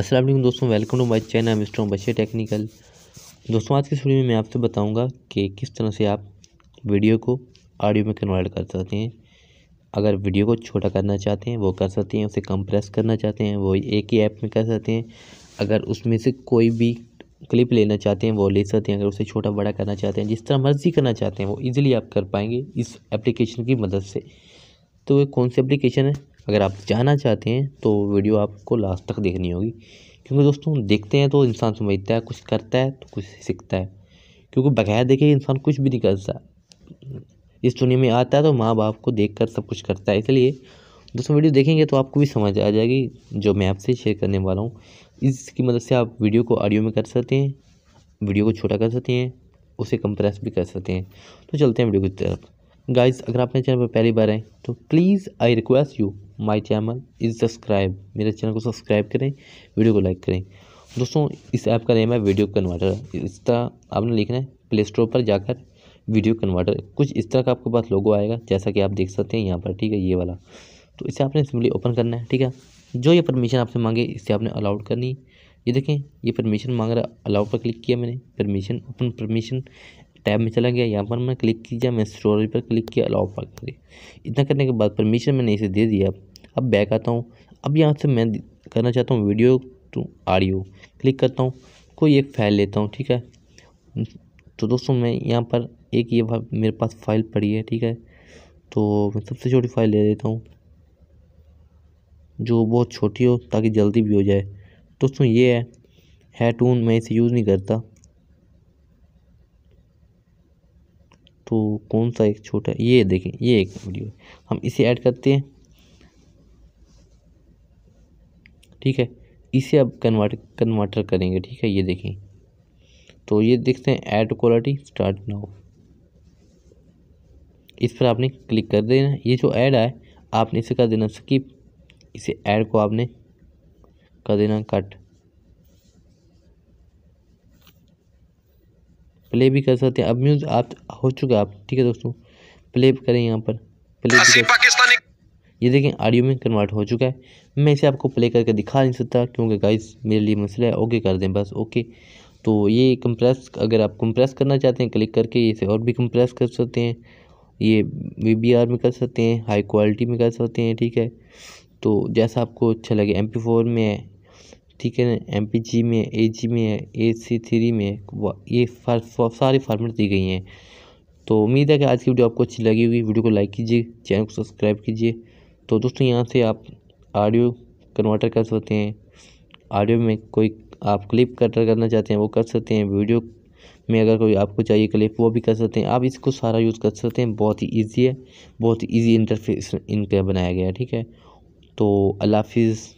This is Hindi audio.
असलम दोस्तों welcome to my channel mister स्ट्रॉम बशे टेक्निकल दोस्तों आज की वीडियो में मैं आपसे बताऊंगा कि किस तरह से आप वीडियो को ऑडियो में कन्वर्ट कर सकते हैं अगर वीडियो को छोटा करना चाहते हैं वो कर सकते हैं उसे कंप्रेस करना चाहते हैं वो एक ही ऐप में कर सकते हैं अगर उसमें से कोई भी क्लिप लेना चाहते हैं वो ले सकते हैं अगर उसे छोटा बड़ा करना चाहते हैं जिस तरह मर्ज़ी करना चाहते हैं वो ईज़िली आप कर पाएंगे इस एप्लीकेशन की मदद से तो ये कौन सी एप्लीकेशन है अगर आप जाना चाहते हैं तो वीडियो आपको लास्ट तक देखनी होगी क्योंकि दोस्तों देखते हैं तो इंसान समझता है कुछ करता है तो कुछ सीखता है क्योंकि बगैर देखे इंसान कुछ भी नहीं करता इस दुनिया में आता है तो माँ बाप को देख कर सब कुछ करता है इसलिए दोस्तों वीडियो देखेंगे तो आपको भी समझ आ जाएगी जो मैं आपसे शेयर करने वाला हूँ इसकी मदद से आप वीडियो को ऑडियो में कर सकते हैं वीडियो को छोटा कर सकते हैं उसे कंप्रेस भी कर सकते हैं तो चलते हैं वीडियो की तरफ गाइस अगर आपने चैनल पर पहली बार आए तो please I request you my channel is subscribe मेरे चैनल को सब्सक्राइब करें वीडियो को लाइक करें दोस्तों इस ऐप का नेम है वीडियो कन्वर्टर इस तरह आपने लिखना है प्ले स्टोर पर जाकर वीडियो कन्वर्टर कुछ इस तरह का आपके पास लोगो आएगा जैसा कि आप देख सकते हैं यहाँ पर ठीक है ये वाला तो इसे आपने सिंपली ओपन करना है ठीक है जो ये परमिशन आपसे मांगे इसे आपने अलाउड करनी ये देखें ये परमिशन मांग रहा है अलाउड पर क्लिक किया मैंने परमिशन ओपन परमिशन टैब में चला गया यहाँ पर मैं क्लिक किया मैं स्टोरेज पर क्लिक किया अलाउ पर इतना करने के बाद परमिशन मैंने इसे दे दिया अब बैक आता हूँ अब यहाँ से मैं करना चाहता हूँ वीडियो टू ऑडियो क्लिक करता हूँ कोई एक फाइल लेता हूँ ठीक है तो दोस्तों मैं यहाँ पर एक ये मेरे पास फाइल पड़ी है ठीक है तो मैं सबसे छोटी फाइल ले लेता हूँ जो बहुत छोटी हो ताकि जल्दी भी हो जाए दोस्तों ये है हैटून टून मैं इसे यूज़ नहीं करता तो कौन सा एक छोटा ये देखें ये एक वीडियो हम इसे ऐड करते हैं ठीक है इसे अब कन्वर्ट कन्वर्टर करेंगे ठीक है ये देखें तो ये देखते हैं ऐड क्वालिटी स्टार्ट नाउ इस पर आपने क्लिक कर देना ये जो ऐड आए आपने इसे कर देना स्किप इसे ऐड को आपने कर देना कट प्ले भी कर सकते हैं अब म्यूज़ आप हो चुका आप ठीक है दोस्तों प्ले करें यहाँ पर प्ले भी कर ये देखें ऑडियो में कन्वर्ट हो चुका है मैं इसे आपको प्ले करके दिखा नहीं सकता क्योंकि गाइस मेरे लिए मसला है ओके कर दें बस ओके तो ये कंप्रेस अगर आप कंप्रेस करना चाहते हैं क्लिक करके इसे और भी कंप्रेस कर सकते हैं ये वी में कर सकते हैं हाई क्वालिटी में कर सकते हैं ठीक है तो जैसा आपको अच्छा लगे एम में है ठीक है ना एम में ए जी में है ए सी थ्री में ये फार, फार्मेट दी गई हैं तो उम्मीद है कि आज की वीडियो आपको अच्छी लगी होगी वीडियो को लाइक कीजिए चैनल को सब्सक्राइब कीजिए तो दोस्तों यहाँ से आप ऑडियो कन्वर्टर कर सकते हैं ऑडियो में कोई आप क्लिप कटर करना चाहते हैं वो कर सकते हैं वीडियो में अगर कोई आपको चाहिए क्लिप वो भी कर सकते हैं आप इसको सारा यूज़ कर सकते हैं बहुत ही ईजी है बहुत ही ईजी इंटरफेस इनका बनाया गया है ठीक है तो अल्लाह हाफिज़